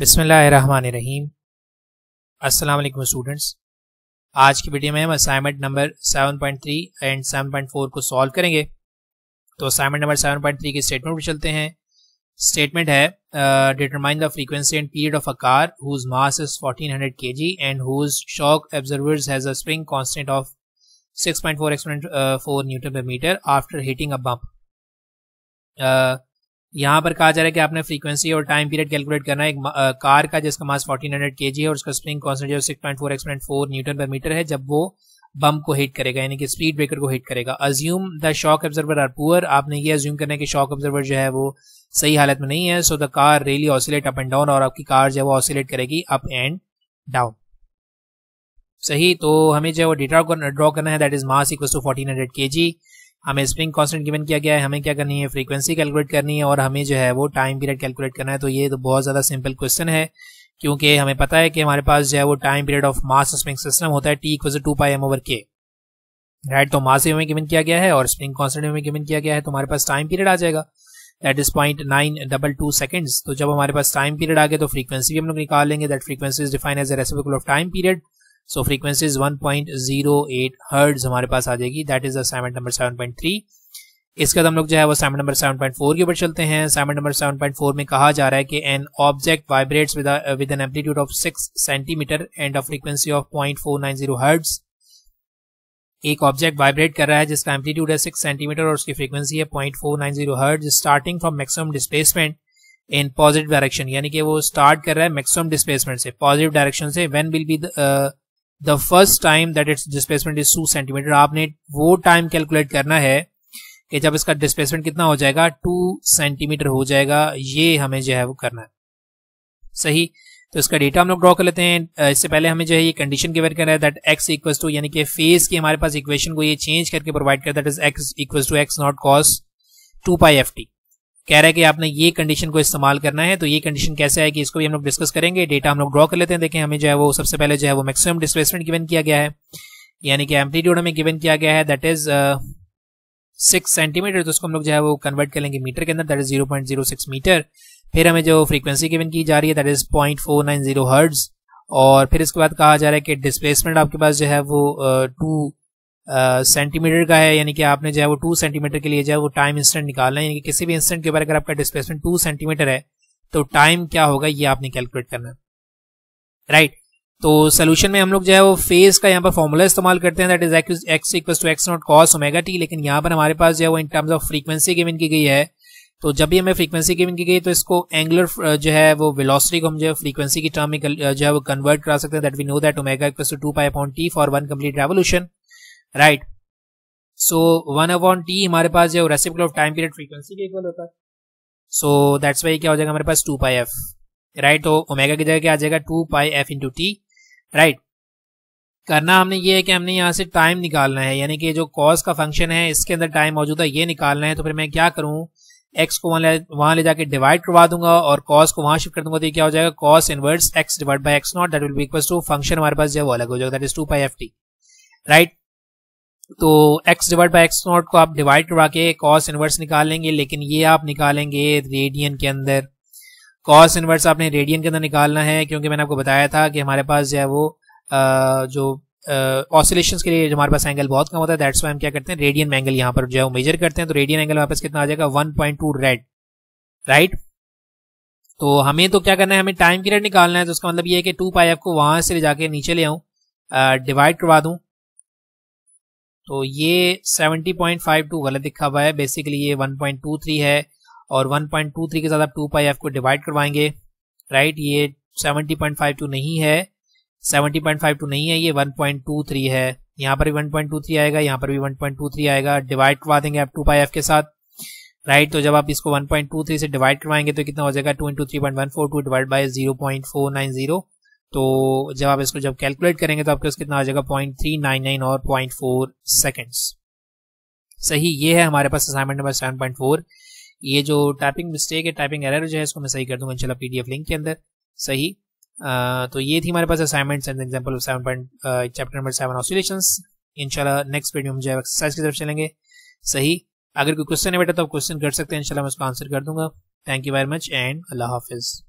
बिसमीम अस्सलाम स्टूडेंट्स आज की वीडियो में हम असाइनमेंट नंबर 7.3 एंड 7.4 को सॉल्व करेंगे तो असाइनमेंट नंबर 7.3 के स्टेटमेंट पर चलते हैं स्टेटमेंट है determine the frequency and period of a car whose mass is 1400 KG and whose shock absorbers has a spring constant of 6.4 exponent 4 newton per metre after hitting a bump यहाँ पर कहा जा रहा है कि आपने फ्रीक्वेंसी और टाइम पीरियड कैलकुलेट करना है एक आ, कार का जिसका मास 1400 हंड्रेड के जी है और उसका स्प्रिंग कॉन्सेंट जो 6.4 point four newton per metre है जब वो बम को हिट करेगा यानी कि स्पीड ब्रेकर को हिट करेगा assume the shock absorber are poor आपने ये अज्यूम करना है कि शॉक ऑब्जर्वर जो है वो सही हालत में नहीं है so the car really oscillate up and down और आपकी कार जो है वो ऑसिलेट करेगी अप एंड डाउन सही तो हमें जो है वो डेटा ड्रॉ करना है that is mass equal to fourteen hundred K G हमें स्प्रिंग कॉन्स्टेंट गिवन किया गया है हमें क्या करनी है फ्रीक्वेंसी कैलकुलेट करनी है और हमें जो है वो टाइम पीरियड कैलकुलेट करना है तो ये तो बहुत ज़्यादा सिंपल क्वेश्चन है क्योंकि हमें पता है कि हमारे पास जो है वो time period of mass spring system होता है T equal to pi M over K right तो मास में गिवन किया गया है और स्प्रिंग कॉन्स्टेंट में गिवन किया गया है तो हमारे पास टाइम पीरियड आ जाएगा that is point nine double two seconds तो जब हमारे पास टाइम पीरियड आ गया तो फ्रीक्वेंसी भी हम लोग निकाल लेंगे that frequency is define as reciprocal of time period so frequencies 1.08 hertz हमारे पास आ जाएगी दैट इज द सैमेट नंबर 7.3 इसके बाद हम लोग जो है वो सैमेट नंबर 7.4 के ऊपर चलते हैं सैमेट नंबर 7.4 में कहा जा रहा है कि an object vibrates with an amplitude of 6 centimetre and a frequency of 0.490 hertz एक ऑब्जेक्ट वाइब्रेट कर रहा है जिसका एम्पलीट्यूड है सिक्स सेंटीमीटर और उसकी फ्रीक्वेंसी है point four nine zero hertz starting from maximum displacement in positive direction यानी कि वो स्टार्ट कर रहा है मैक्सिमम डिस्प्लेसमेंट से पॉजिटिव डायरेक्शन से when will be the first time that its displacement is two centimetre आपने वो टाइम कैलकुलेट करना है कि जब इसका डिस्प्लेसमेंट कितना हो जाएगा टू सेंटीमीटर हो जाएगा ये हमें जो है वो करना है सही तो इसका डेटा हम लोग ड्रॉ कर लेते हैं इससे पहले हमें जो है ये कंडीशन गिवन करना है दैट एक्स इक्वल टू यानी कि फेस की हमारे पास इक्वेशन को ये चेंज करके प्रोवाइड कर that is X equal to X naught cos two pi F T कह रहा है कि आपने ये कंडीशन को इस्तेमाल करना है तो ये कंडीशन कैसे आएगी इसको भी हम लोग डिस्कस करेंगे डेटा हम लोग ड्रॉ कर लेते हैं देखें हमें जो है वो सबसे पहले जो है वो मैक्सिमम डिस्प्लेसमेंट गिवन किया गया है यानी कि एम्पलीट्यूड हमें गिवन किया गया है दैट इज सिक्स सेंटीमीटर तो उसको हम लोग जो है वो कन्वर्ट कर लेंगे मीटर के अंदर that is zero point zero six metre फिर हमें जो फ्रीक्वेंसी गिवन की जा रही है that is point four nine zero hertz और फिर इसके बाद कहा जा रहा है कि डिस्प्लेसमेंट आपके पास जो है वो टू uh, सेंटीमीटर का है यानी कि आपने जो है वो टू सेंटीमीटर के लिए जो है वो टाइम इंस्टेंट निकालना है यानी कि किसी भी इंस्टेंट के ऊपर अगर आपका डिस्प्लेसमेंट टू सेंटीमीटर है तो टाइम क्या होगा ये आपने कैलकुलेट करना है राइट right. तो सोल्यूशन में हम लोग जो है वो फेज का यहाँ पर फॉर्मूला इस्तेमाल करते हैं that is X X equal to X naught cos omega T लेकिन यहाँ पर हमारे पास जो है वो in terms of frequency given की गई है तो जब भी हमें फ्रीक्वेंसी गिवन की गई तो इसको एंगुलर जो है वो वेलोसिटी को हम जो है फ्रीक्वेंसी की टर्म में जो है वो कन्वर्ट करा सकते हैं that we know that omega equal to two pi upon T for one complete revolution right so one upon T हमारे पास जो reciprocal of time period frequency के इक्वल होता है सो दैट्स वाई क्या हो जाएगा हमारे पास टू पाई एफ राइट तो ओमेगा की जगह क्या आ जाएगा two pi F into T right करना हमने ये है कि हमने यहाँ से टाइम निकालना है यानी कि जो कॉज का फंक्शन है इसके अंदर टाइम मौजूद है ये निकालना है तो फिर मैं क्या करूँ एक्स को वहाँ ले वहाँ ले जाकर डिवाइड करवा दूंगा और कॉस को वहाँ शिफ्ट कर दूंगा तो क्या हो जाएगा cos inverse x divide by x not that will be equal to function हमारे पास जो अलग हो जाएगा that is two pi F T right तो x divide by x not को आप डिवाइड करवा के कॉस इनवर्स निकालेंगे लेकिन ये आप निकालेंगे रेडियन के अंदर कॉस इनवर्स आपने रेडियन के अंदर निकालना है क्योंकि मैंने आपको बताया था कि हमारे पास जो है वो जो ऑसिलेशंस के लिए हमारे पास एंगल बहुत कम होता है दैट्स वाई हम क्या करते हैं रेडियन एंगल यहाँ पर जो है वो मेजर करते हैं तो रेडियन एंगल हमारे पास कितना आ जाएगा one point two rad right तो हमें तो क्या करना है हमें टाइम पीरियड निकालना है तो उसका मतलब ये है कि टू पाई एफ को वहां से ले जाके नीचे ले आऊँ डिवाइड करवा दूँ तो ये 70.52 गलत लिखा हुआ है बेसिकली ये 1.23 है और 1.23 के साथ आप टू पाई एफ को डिवाइड करवाएंगे राइट ये 70.52 नहीं है 70.52 नहीं है ये 1.23 है यहाँ पर भी 1.23 आएगा यहाँ पर भी 1.23 आएगा डिवाइड करवा देंगे आप टू पाई एफ के साथ राइट तो जब आप इसको 1.23 से डिवाइड करवाएंगे तो कितना हो जाएगा two into three point one four two divide by zero point four nine zero तो जब आप इसको जब कैलकुलेट करेंगे तो आपके पास कितना आ जाएगा पॉइंट थ्री नाइन नाइन और पॉइंट फोर सेकेंड्स सही ये है हमारे पास assignment number seven point four ये जो टाइपिंग मिस्टेक है टाइपिंग एरर जो है इसको मैं सही कर दूंगा इंशाल्लाह पीडीएफ लिंक के अंदर सही आ, तो ये थी हमारे पास assignment and example seven point chapter number seven oscillation इनशाला नेक्स्ट वीडियो में जो है एक्सरसाइज की तरफ चलेंगे सही अगर कोई क्वेश्चन है बेटा तो आप क्वेश्चन कर सकते हैं इंशाल्लाह मैं उसको आंसर कर दूंगा thank you very much and अल्लाह हाफिज़